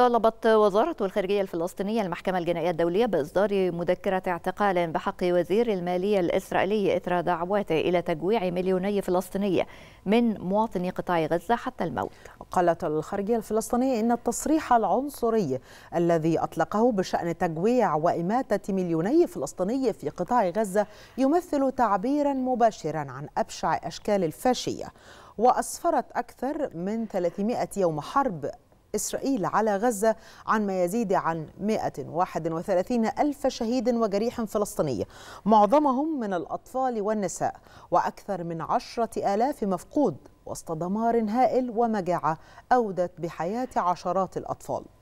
طالبت وزارة الخارجية الفلسطينية المحكمة الجنائية الدولية بإصدار مذكرة اعتقال بحق وزير المالية الإسرائيلي إثر دعواته إلى تجويع مليوني فلسطيني من مواطني قطاع غزة حتى الموت قالت الخارجية الفلسطينية إن التصريح العنصري الذي أطلقه بشأن تجويع وإماتة مليوني فلسطيني في قطاع غزة يمثل تعبيرا مباشرا عن أبشع أشكال الفاشية وأسفرت أكثر من 300 يوم حرب إسرائيل على غزة عن ما يزيد عن 131 ألف شهيد وجريح فلسطيني معظمهم من الأطفال والنساء وأكثر من عشرة آلاف مفقود وسط دمار هائل ومجاعة أودت بحياة عشرات الأطفال